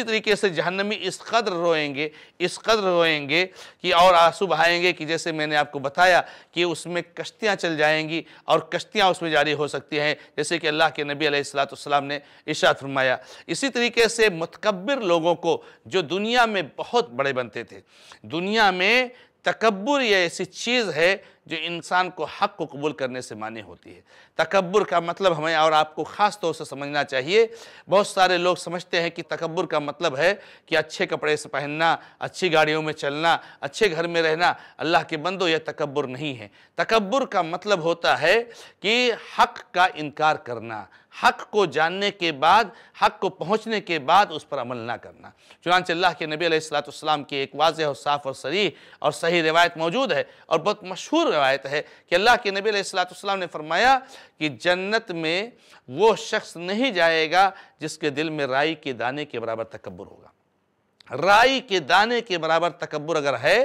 इसी तरीके से जहनमी इस कदर रोएंगे इस कदर रोएंगे कि और आंसू बहाएंगे कि जैसे मैंने आपको बताया कि उसमें कश्तियाँ चल जाएंगी और कश्तियाँ उसमें जारी हो सकती हैं जैसे कि अल्लाह के नबी अलैहिस्सलाम ने इशात फरमाया इसी तरीके से मतकबर लोगों को जो दुनिया में बहुत बड़े बनते थे दुनिया में तकबर यह ऐसी चीज़ है जो इंसान को हक़ को कबूल करने से माने होती है तकबर का मतलब हमें और आपको ख़ास तौर से समझना चाहिए बहुत सारे लोग समझते हैं कि तकबर का मतलब है कि अच्छे कपड़े से पहनना अच्छी गाड़ियों में चलना अच्छे घर में रहना अल्लाह के बंदो यह तकबर नहीं है तकबर का मतलब होता है कि हक़ का इनकार करना हक को जानने के बाद हक को पहुंचने के बाद उस पर अमल ना करना चुनाच अल्लाह के नबी सलाम की एक वाज और साफ़ और सरी और सही रिवायत मौजूद है और बहुत मशहूर रवायत है कि अल्लाह के नबी सलाम ने फरमाया कि जन्नत में वो शख्स नहीं जाएगा जिसके दिल में राई के दाने के बराबर तकबर होगा राई के दाने के बराबर तकबर अगर है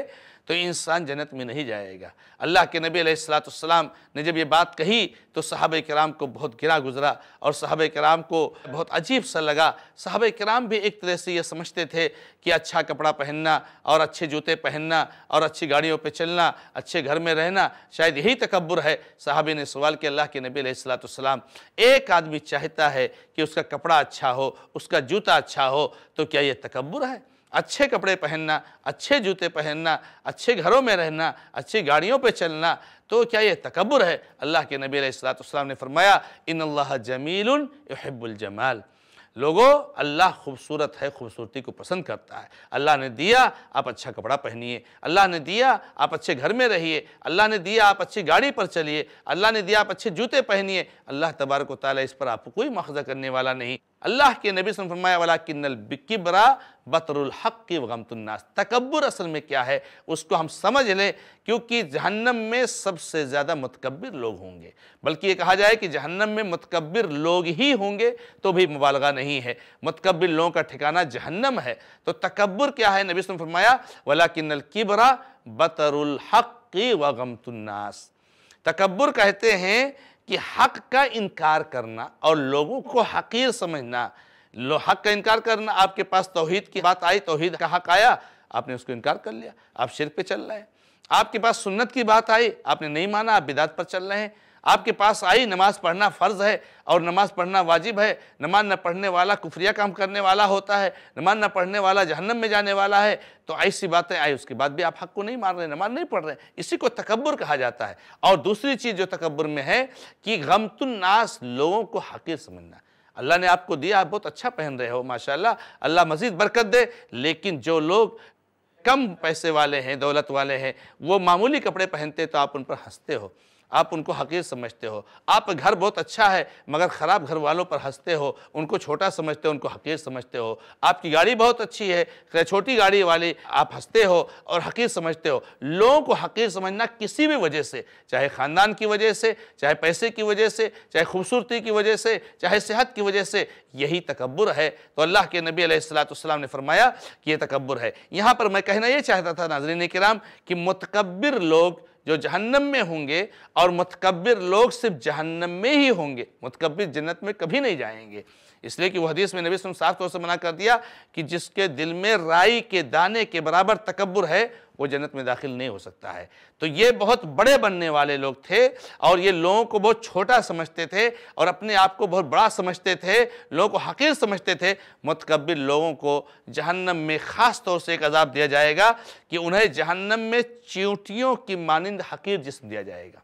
तो इंसान जन्नत में नहीं जाएगा अल्लाह के नबी सलाम ने जब ये बात कही तो साहब कराम को बहुत गिरा गुजरा और साहब कराम को बहुत अजीब सा लगा साहब कराम भी एक तरह से ये समझते थे कि अच्छा कपड़ा पहनना और अच्छे जूते पहनना और अच्छी गाड़ियों पर चलना अच्छे घर में रहना शायद यही तकबर है साहबी ने सवाल किया अल्लाह के नबी सलाम एक आदमी चाहता है कि उसका कपड़ा अच्छा हो उसका जूता अच्छा हो तो क्या ये तकबर है अच्छे कपड़े पहनना अच्छे जूते पहनना अच्छे घरों में रहना अच्छी गाड़ियों पे चलना तो क्या ये तकबर है अल्लाह के नबी सलाम ने फरमाया इन अल्लाह जमीलबुल जमाल लोगों अल्लाह खूबसूरत है खूबसूरती को पसंद करता है अल्लाह ने दिया आप अच्छा कपड़ा पहनिए अल्लाह ने दिया आप अच्छे घर में रहिए अल्लाह ने दिया आप अच्छी गाड़ी पर चलिए अल्लाह ने दिया आप अच्छे जूते पहनिए अल्लाह तबारक ताली इस पर आपको कोई मुआवजा करने वाला नहीं अल्लाह के नबी से फरमाया वाला किन्नल बिकबरा बतरहक़ गमतुन्नास तकबर असल में क्या है उसको हम समझ लें क्योंकि जहन्नम में सबसे ज़्यादा मतकबर लोग होंगे बल्कि ये कहा जाए कि जहन्नम में मतकबर लोग ही होंगे तो भी मुबालगा नहीं है मतकबर लोगों का ठिकाना जहन्नम है तो तकबर क्या है नबी फरमाया वाला किन्नल किबरा बतरहक़ व गमतुन्नास तकबर कहते हैं कि हक का इनकार करना और लोगों को हकीर समझना लो हक का इनकार करना आपके पास तोहहीद की बात आई तोहहीद का हक आया आपने उसको इनकार कर लिया आप शिर पे चल रहे हैं आपके पास सुन्नत की बात आई आपने नहीं माना आप बिदात पर चल रहे हैं आपके पास आई नमाज पढ़ना फ़र्ज़ है और नमाज पढ़ना वाजिब है नमाज न पढ़ने वाला कुफरिया काम करने वाला होता है नमाज न पढ़ने वाला जहन्नम में जाने वाला है तो ऐसी बातें आई उसके बाद भी आप हक को नहीं मार रहे नमाज नहीं पढ़ रहे इसी को तकबर कहा जाता है और दूसरी चीज़ जो तकबर में है कि गमतुलनास लोगों को हकीर समझना अल्लाह ने आपको दिया आप बहुत अच्छा पहन रहे हो माशाल्लाह अल्लाह मज़ीद बरकत दे लेकिन जो लोग कम पैसे वाले हैं दौलत वाले हैं वो मामूली कपड़े पहनते तो आप उन पर हंसते हो आप उनको हकीर समझते हो आप घर बहुत अच्छा है मगर ख़राब घर वालों पर हंसते हो उनको छोटा समझते हो उनको हकीर समझते हो आपकी गाड़ी बहुत अच्छी है छोटी गाड़ी वाली आप हंसते हो और हकीर समझते हो लोगों को हकीर समझना किसी भी वजह से चाहे ख़ानदान की वजह से चाहे पैसे की वजह से चाहे खूबसूरती की वजह से चाहे सेहत की वजह से यही तकबर है तो अल्लाह के नबी सलाम ने फरमाया कि ये तकबर है यहाँ पर मैं कहना ये चाहता था नाजरीन कराम कि मतकबर लोग जो जहन्नम में होंगे और मतकबर लोग सिर्फ जहन्नम में ही होंगे मतकबर जन्नत में कभी नहीं जाएंगे इसलिए कि वह हदीस में नबी साफ तौर से मना कर दिया कि जिसके दिल में राई के दाने के बराबर तकबर है वो जन्नत में दाखिल नहीं हो सकता है तो ये बहुत बड़े बनने वाले लोग थे और ये लोगों को बहुत छोटा समझते थे और अपने आप को बहुत बड़ा समझते थे लोगों को हकीर समझते थे मतकबिर लोगों को जहन्नम में ख़ास तौर से एक अजाब दिया जाएगा कि उन्हें जहन्नम में चींटियों की मानंद हकीर जिसम दिया जाएगा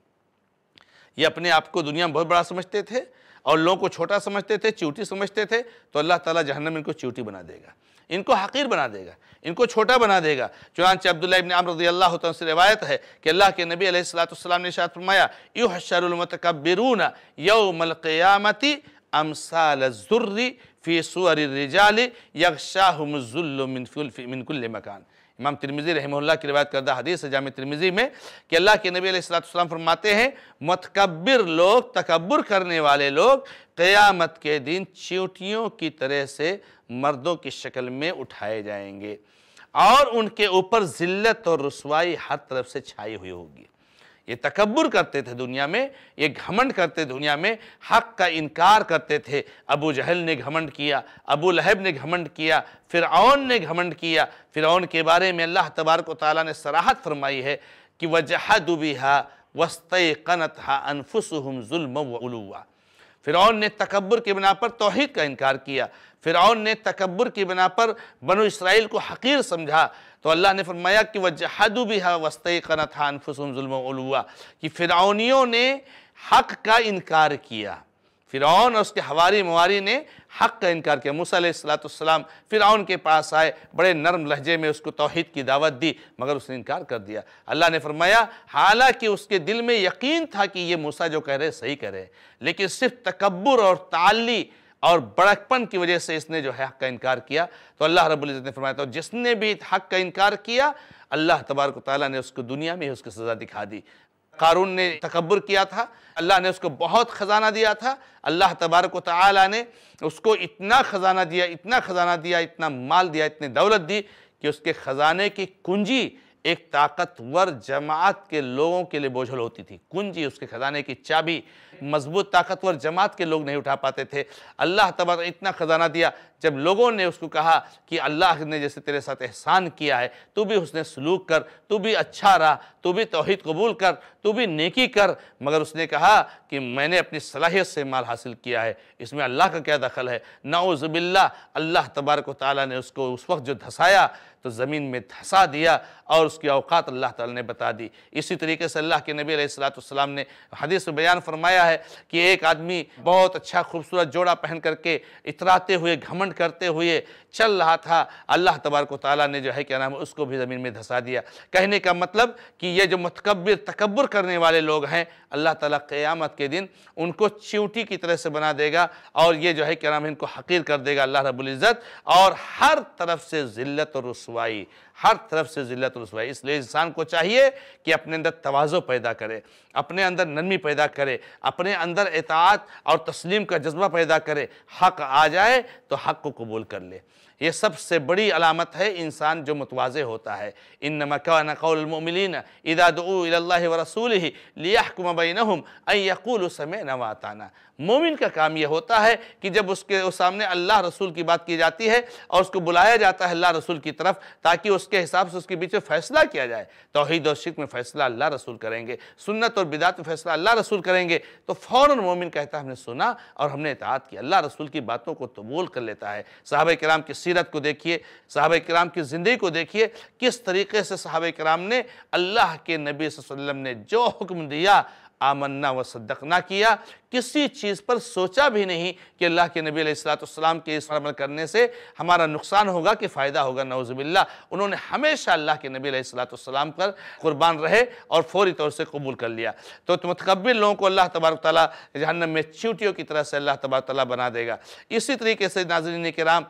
ये अपने आप को दुनिया में बहुत बड़ा समझते थे और लोगों को छोटा समझते थे चींटी समझते थे तो अल्लाह ताला जहन्नम इनको चींटी बना देगा इनको हकीर बना देगा इनको छोटा बना देगा चुनाच अब्दुल्ला इबन अमर रदी अल्लाह से रवायत है कि अल्लाह के नबी अलैहिस्सलाम ने शाद फरमाया यू हशरमतकबरून अमसाल जुर्री फ़ी सुअर रिजाल यकशाहमजुल्मिनकुल मकान इमाम तिरमिज़ी रहमल्ला की रवायत करदा हदीस है जाम तिरमिज़ी में कि अल्लाह के नबी सलाम फरमाते हैं मतकबर लोग तकबर करने वाले लोग क़यामत के दिन चींटियों की तरह से मर्दों की शक्ल में उठाए जाएंगे और उनके ऊपर ज़िल्त और रसवाई हर तरफ से छाई हुई होगी ये तकबर करते थे दुनिया में ये घमंड करते दुनिया में हक का इनकार करते थे अबू जहल ने घमंड किया अबू लहब ने घमंड किया फिर ने घमंड किया ओन के बारे में अल्लाह तबारक ताली ने सराहत फरमाई है कि वजह हा वस्त कनत हा अनफुसम जुल्म फ़िरौन ने तकबर की बिना पर तोहद का इनकार किया फ़िरौन ने तकबर की बिना पर बनो इसराइल को हकीर समझा तो अल्लाह ने फरमाया कि वह जहादू भी है वस्ती कना था अनफुसुम जुल्म कि फ़िरौनियों ने हक का इनकार किया फ़िरौन और उसके हवारी मवारी ने हक का इनकार किया मूसा सलाम फ़िरौन के पास आए बड़े नरम लहजे में उसको तोहद की दावत दी मगर उसने इनकार कर दिया अल्लाह ने फरमाया हालांकि उसके दिल में यकीन था कि ये मूसा जो कह रहे सही कह रहे लेकिन सिर्फ तकबर और ताली और बड़कपन की वजह से इसने जो है हक का इनकार किया तो अल्लाह रबुल्ज़त ने फरमाया तो जिसने भी हक का इनकार किया अल्लाह तबारक ताली ने उसको दुनिया में ही उसकी सज़ा दिखा दी कारून ने तकबर किया था अल्लाह ने उसको बहुत ख़जाना दिया था अल्लाह तबारक ताली ने उसको इतना ख़जाना दिया इतना ख़जाना दिया इतना माल दिया इतनी दौलत दी कि उसके ख़जाने की कुंजी एक ताकतवर जमात के लोगों के लिए बोझल होती थी कुंजी उसके ख़जाने की चाबी मजबूत ताकतवर जमात के लोग नहीं उठा पाते थे अल्लाह तबार इतना ख़जाना दिया जब लोगों ने उसको कहा कि अल्लाह ने जैसे तेरे साथ एहसान किया है तू भी उसने सलूक कर तू भी अच्छा रहा तू भी तोहद कबूल कर तू भी नेकी कर मगर उसने कहा कि मैंने अपनी सलाहियत से माल हासिल किया है इसमें अल्लाह का क्या दखल है नाउज़बिल्ला अल्लाह तबारक ताली ने उसको उस वक्त जो धसाया तो ज़मीन में धंसा दिया और उसकी अवकात अल्लाह ताली ने बता दी इसी तरीके से अल्लाह के नबी सलाम ने हदीस बयान फरमाया है कि एक आदमी बहुत अच्छा खूबसूरत जोड़ा पहन करके इतराते हुए घमंड करते हुए चल रहा था अल्लाह तबारक ताली ने जो है क्या नाम उसको भी ज़मीन में धंसा दिया कहने का मतलब कि ये जो मतकबर तकबर करने वाले लोग हैं अल्लाह ताला क़यामत के दिन उनको च्यूटी की तरह से बना देगा और ये जो है क्या नाम है इनको हकीर कर देगा अल्लाह रबुल्ज़त और हर तरफ से जिलत और रसवाई हर तरफ से ज़िलत रसवाई इसलिए इंसान को चाहिए कि अपने अंदर तोज़ो पैदा करे अपने अंदर नरमी पैदा करे अपने अंदर एतात और तस्लीम का जज्बा पैदा करे हक आ जाए तो हक को कबूल कर ले ये सबसे बड़ी अलामत है इंसान जो मतवाज़ होता है इन मकान कौलमिन व रसूल ही लियाकुमबैन यकूल समय नवाताना मोमिन का काम यह होता है कि जब उसके उस सामने अल्लाह रसूल की बात की जाती है और उसको बुलाया जाता है अल्लाह रसूल की तरफ ताकि उसके हिसाब से उसके बीच में फ़ैसला किया जाए तोहद और शिक में फ़ैसला अल्लाह रसूल करेंगे सुन्नत और बिदात में फ़ैसला अल्लाह रसूल करेंगे तो फ़ौर मोमिन कहता है हमने सुना और हमने इतात की अल्लाह रसूल की बातों को तबूल कर लेता है साहब कराम किस सीरत को देखिए साहब कराम की ज़िंदगी को देखिए किस तरीके से साहब कराम ने अल्लाह के नबी वसल्लम ने जो हुक्म दिया आमन्ना व सदक ना किया किसी चीज़ पर सोचा भी नहीं कि अल्लाह के नबी सलाम के इस अमल करने से हमारा नुकसान होगा कि फ़ायदा होगा नवज़बिल्ला उन्होंने हमेशा अल्लाह के नबी सलाम पर कुर्बान रहे और फौरी तौर से कबूल कर लिया तो मतकबिल लोगों को अल्लाह तबारक ताली जहन्नम में चूटियों की तरह से अल्लाह तबारक ताली बना देगा इसी तरीके से नाजरीन कराम